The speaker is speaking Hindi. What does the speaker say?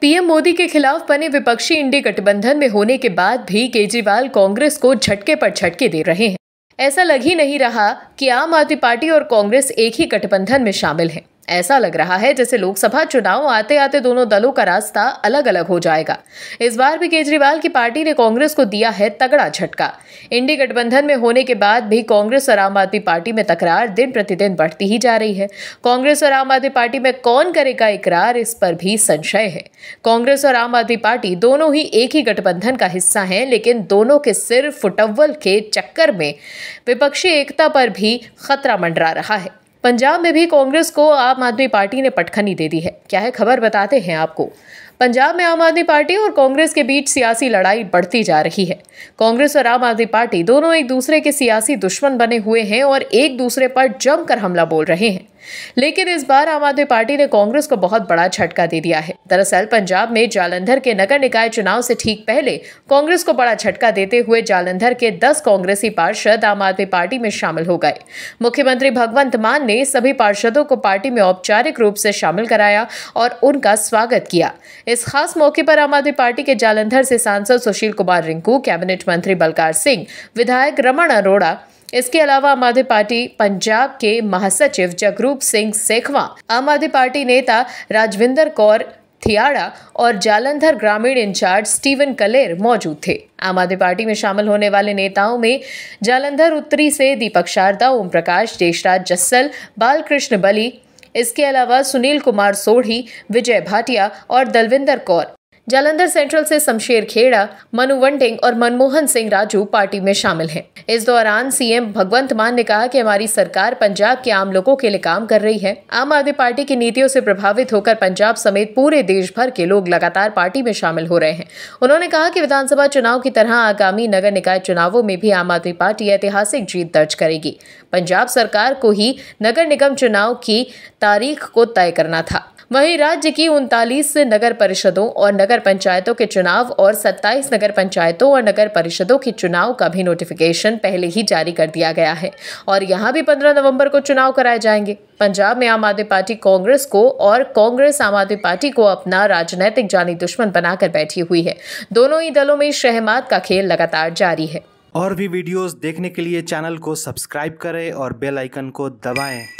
पीएम मोदी के खिलाफ बने विपक्षी इंडी गठबंधन में होने के बाद भी केजरीवाल कांग्रेस को झटके पर झटके दे रहे हैं ऐसा लग ही नहीं रहा कि आम आदमी पार्टी और कांग्रेस एक ही गठबंधन में शामिल हैं ऐसा लग रहा है जैसे लोकसभा चुनाव आते आते दोनों दलों का रास्ता अलग अलग हो जाएगा इस बार भी केजरीवाल की पार्टी ने कांग्रेस को दिया है तगड़ा झटका इंडी गठबंधन में होने के बाद भी कांग्रेस और आम आदमी पार्टी में तकरार दिन प्रतिदिन बढ़ती ही जा रही है कांग्रेस और आम आदमी पार्टी में कौन करेगा इकरार इस पर भी संशय है कांग्रेस और आम आदमी पार्टी दोनों ही एक ही गठबंधन का हिस्सा है लेकिन दोनों के सिर फुटव्वल के चक्कर में विपक्षी एकता पर भी खतरा मंडरा रहा है पंजाब में भी कांग्रेस को आम आदमी पार्टी ने पटखनी दे दी है क्या है खबर बताते हैं आपको पंजाब में आम आदमी पार्टी और कांग्रेस के बीच सियासी लड़ाई बढ़ती जा रही है कांग्रेस और आम आदमी पार्टी दोनों एक दूसरे के सियासी दुश्मन बने हुए हैं और एक दूसरे पर जमकर हमला बोल रहे हैं लेकिन इस बार आम आदमी पार्टी ने कांग्रेस को बहुत बड़ा झटका दे दिया है दरअसल पंजाब में जालंधर के नगर निकाय चुनाव से ठीक पहले कांग्रेस को बड़ा झटका देते हुए जालंधर के 10 कांग्रेसी पार्षद आम आदमी पार्टी में शामिल हो गए मुख्यमंत्री भगवंत मान ने सभी पार्षदों को पार्टी में औपचारिक रूप से शामिल कराया और उनका स्वागत किया इस खास मौके पर आम आदमी पार्टी के जालंधर से सांसद सुशील कुमार रिंकू कैबिनेट मंत्री बलकार सिंह विधायक रमन अरोड़ा इसके अलावा आम आदमी पार्टी पंजाब के महासचिव जगरूप सिंह सेखवा आम आदमी पार्टी नेता राजविंदर कौर थियाड़ा और जालंधर ग्रामीण इंचार्ज स्टीवन कलेर मौजूद थे आम आदमी पार्टी में शामिल होने वाले नेताओं में जालंधर उत्तरी से दीपक शारदा ओम प्रकाश देशराज जस्सल बालकृष्ण बली इसके अलावा सुनील कुमार सोढ़ी विजय भाटिया और दलविंदर कौर जालंधर सेंट्रल से शमशेर खेड़ा मनु वंटिंग और मनमोहन सिंह राजू पार्टी में शामिल हैं इस दौरान सीएम भगवंत मान ने कहा कि हमारी सरकार पंजाब के आम लोगों के लिए काम कर रही है आम आदमी पार्टी की नीतियों से प्रभावित होकर पंजाब समेत पूरे देश भर के लोग लगातार पार्टी में शामिल हो रहे हैं उन्होंने कहा की विधानसभा चुनाव की तरह आगामी नगर निकाय चुनावों में भी आम आदमी पार्टी ऐतिहासिक जीत दर्ज करेगी पंजाब सरकार को ही नगर निगम चुनाव की तारीख को तय करना था वहीं राज्य की उनतालीस नगर परिषदों और नगर पंचायतों के चुनाव और 27 नगर पंचायतों और नगर परिषदों के चुनाव का भी नोटिफिकेशन पहले ही जारी कर दिया गया है और यहाँ भी पंद्रह नवम्बर को चुनाव कराए जाएंगे पंजाब में आम आदमी पार्टी कांग्रेस को और कांग्रेस आम आदमी पार्टी को अपना राजनैतिक जानी दुश्मन बनाकर बैठी हुई है दोनों ही दलों में शहमात का खेल लगातार जारी है और भी वीडियोस देखने के लिए चैनल को सब्सक्राइब करें और बेल आइकन को दबाएं